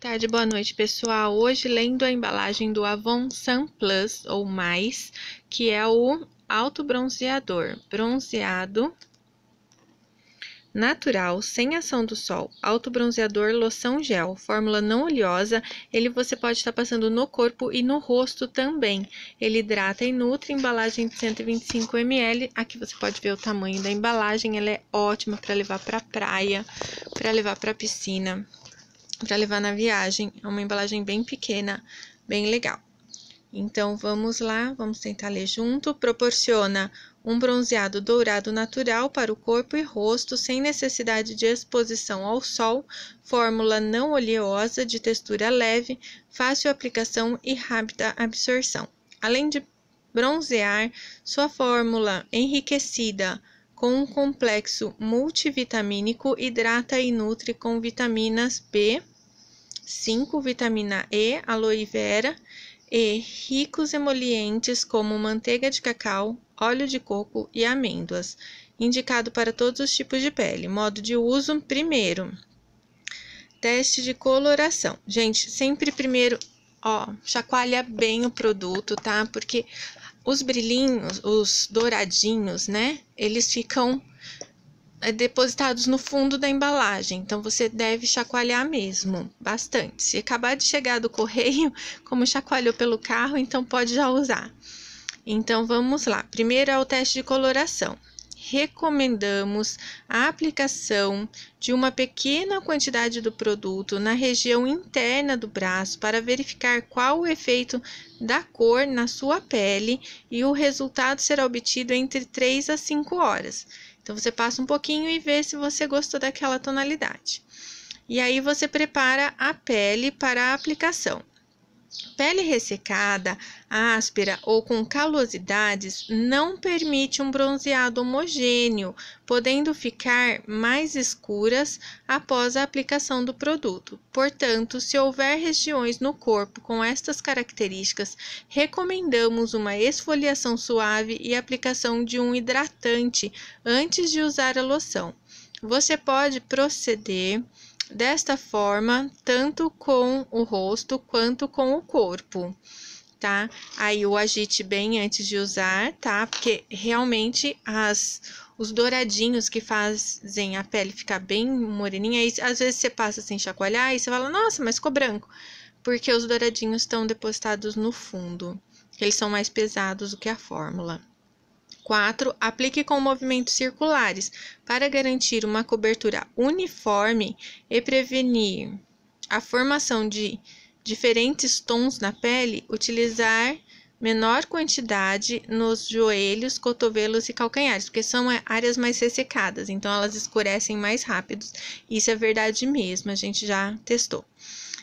tarde, boa noite, pessoal. Hoje, lendo a embalagem do Avon Sun Plus, ou mais, que é o alto bronzeador, bronzeado natural, sem ação do sol, alto bronzeador, loção gel, fórmula não oleosa, ele você pode estar passando no corpo e no rosto também. Ele hidrata e nutre, embalagem de 125 ml. Aqui você pode ver o tamanho da embalagem, ela é ótima para levar para praia, para levar para piscina para levar na viagem. É uma embalagem bem pequena, bem legal. Então vamos lá, vamos tentar ler junto. Proporciona um bronzeado dourado natural para o corpo e rosto, sem necessidade de exposição ao sol, fórmula não oleosa, de textura leve, fácil aplicação e rápida absorção. Além de bronzear, sua fórmula enriquecida com um complexo multivitamínico hidrata e nutre com vitaminas B, 5. Vitamina E, aloe vera e ricos emolientes como manteiga de cacau, óleo de coco e amêndoas. Indicado para todos os tipos de pele. Modo de uso: primeiro, teste de coloração. Gente, sempre primeiro, ó, chacoalha bem o produto, tá? Porque os brilhinhos, os douradinhos, né? Eles ficam é depositados no fundo da embalagem, então você deve chacoalhar mesmo, bastante. Se acabar de chegar do correio, como chacoalhou pelo carro, então pode já usar. Então vamos lá. Primeiro é o teste de coloração. Recomendamos a aplicação de uma pequena quantidade do produto na região interna do braço para verificar qual o efeito da cor na sua pele e o resultado será obtido entre 3 a 5 horas. Então você passa um pouquinho e vê se você gostou daquela tonalidade. E aí você prepara a pele para a aplicação. Pele ressecada, áspera ou com calosidades não permite um bronzeado homogêneo, podendo ficar mais escuras após a aplicação do produto. Portanto, se houver regiões no corpo com estas características, recomendamos uma esfoliação suave e aplicação de um hidratante antes de usar a loção. Você pode proceder desta forma, tanto com o rosto quanto com o corpo, tá? Aí o agite bem antes de usar, tá? Porque realmente as os douradinhos que fazem a pele ficar bem moreninha, às vezes você passa sem chacoalhar e você fala: "Nossa, mas ficou branco". Porque os douradinhos estão depositados no fundo. Eles são mais pesados do que a fórmula. 4. Aplique com movimentos circulares para garantir uma cobertura uniforme e prevenir a formação de diferentes tons na pele. Utilizar menor quantidade nos joelhos, cotovelos e calcanhares, porque são é, áreas mais ressecadas, então elas escurecem mais rápido. Isso é verdade mesmo, a gente já testou.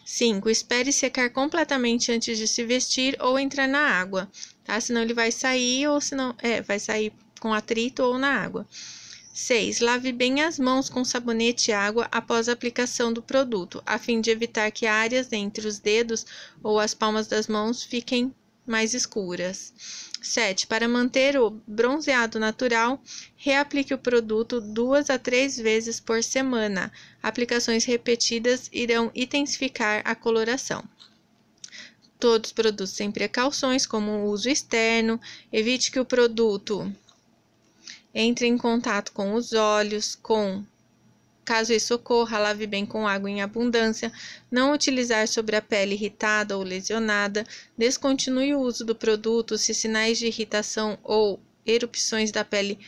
5. Espere secar completamente antes de se vestir ou entrar na água tá? Senão ele vai sair ou senão é, vai sair com atrito ou na água. 6. Lave bem as mãos com sabonete e água após a aplicação do produto, a fim de evitar que áreas entre os dedos ou as palmas das mãos fiquem mais escuras. 7. Para manter o bronzeado natural, reaplique o produto duas a três vezes por semana. Aplicações repetidas irão intensificar a coloração. Todos produzem precauções é como o uso externo, evite que o produto entre em contato com os olhos, com Caso isso ocorra, lave bem com água em abundância, não utilizar sobre a pele irritada ou lesionada, descontinue o uso do produto se sinais de irritação ou erupções da pele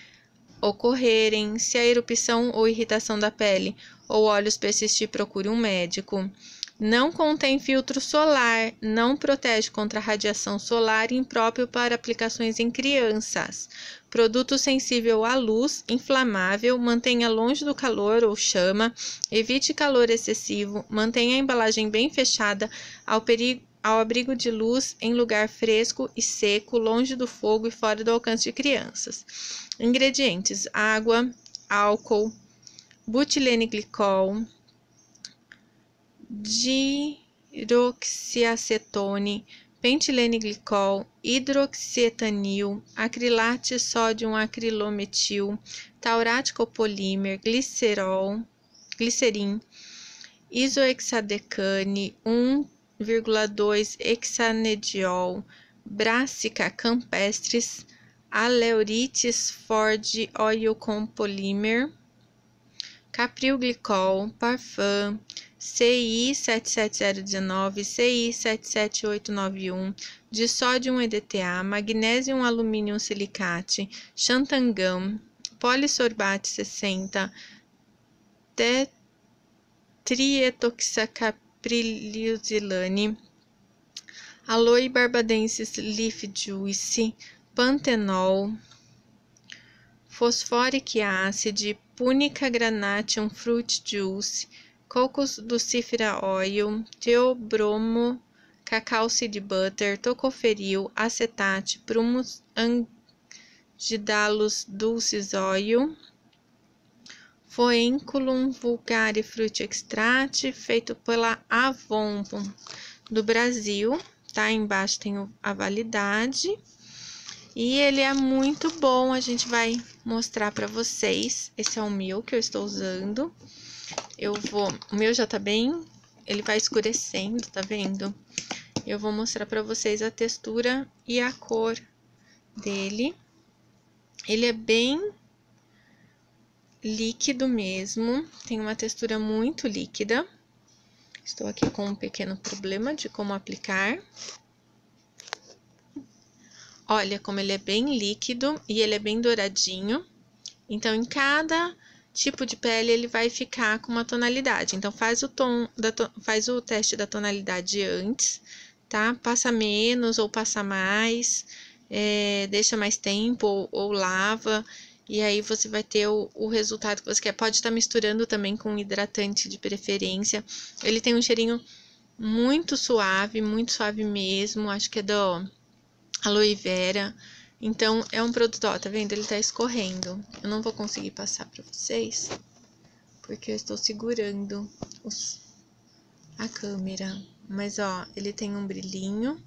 ocorrerem, se a erupção ou irritação da pele ou olhos persistir, procure um médico. Não contém filtro solar, não protege contra radiação solar, impróprio para aplicações em crianças. Produto sensível à luz, inflamável, mantenha longe do calor ou chama, evite calor excessivo, mantenha a embalagem bem fechada ao, perigo, ao abrigo de luz em lugar fresco e seco, longe do fogo e fora do alcance de crianças. Ingredientes: água, álcool, butilene glicol, diroxiacetone, pentileneglicol, hidroxietanil, acrilato de sódio acrilometil, taurático polímer, glicerol, glicerim, isohexadecane 1,2 hexanediol, Brassica campestris, aleurites Ford oil com polímer, glicol, parfum, CI 77019, CI 77891, de sódio EDTA, magnésio alumínio silicate, xantangão, polisorbate 60, trietoxacapriliusilane, aloe barbadensis leaf juice, pantenol, fosforic acid, punica granatum fruit juice, cocos Cifra oil, teobromo, cacau seed butter, tocoferil, acetate, prumus angidalus dulcis oil, Foenculum vulgare fruit extract, feito pela Avon do Brasil, tá? Embaixo tem a validade. E ele é muito bom, a gente vai mostrar para vocês. Esse é o meu que eu estou usando. Eu vou... O meu já tá bem... Ele vai escurecendo, tá vendo? Eu vou mostrar pra vocês a textura e a cor dele. Ele é bem líquido mesmo, tem uma textura muito líquida. Estou aqui com um pequeno problema de como aplicar. Olha como ele é bem líquido e ele é bem douradinho. Então, em cada tipo de pele ele vai ficar com uma tonalidade. Então faz o tom da, faz o teste da tonalidade antes, tá? Passa menos ou passa mais, é, deixa mais tempo ou, ou, lava. E aí você vai ter o, o resultado que você quer. Pode estar tá misturando também com hidratante de preferência. Ele tem um cheirinho muito suave, muito suave mesmo. Acho que é do aloe vera. Então, é um produto, ó, tá vendo? Ele tá escorrendo. Eu não vou conseguir passar pra vocês, porque eu estou segurando os, a câmera. Mas, ó, ele tem um brilhinho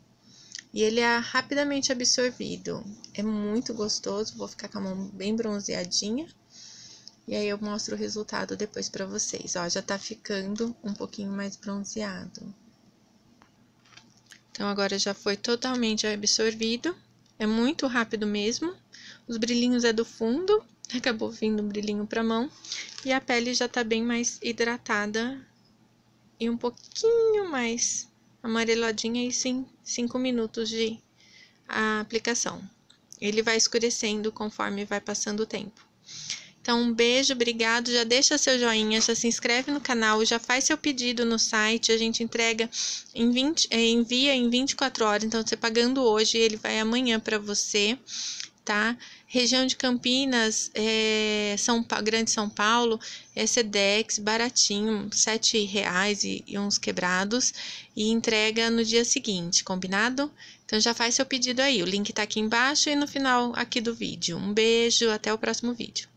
e ele é rapidamente absorvido. É muito gostoso, vou ficar com a mão bem bronzeadinha. E aí eu mostro o resultado depois pra vocês. Ó, já tá ficando um pouquinho mais bronzeado. Então, agora já foi totalmente absorvido. É muito rápido mesmo. Os brilhinhos é do fundo, acabou vindo um brilhinho para a mão. E a pele já está bem mais hidratada e um pouquinho mais amareladinha. E sim, 5 minutos de aplicação. Ele vai escurecendo conforme vai passando o tempo. Então, um beijo, obrigado. Já deixa seu joinha, já se inscreve no canal, já faz seu pedido no site. A gente entrega em 20, eh, envia em 24 horas. Então, você pagando hoje, ele vai amanhã para você, tá? Região de Campinas, é, São pa Grande São Paulo, é Sedex, baratinho, R$ 7,00 e, e uns quebrados, e entrega no dia seguinte, combinado? Então já faz seu pedido aí, o link tá aqui embaixo e no final aqui do vídeo. Um beijo, até o próximo vídeo.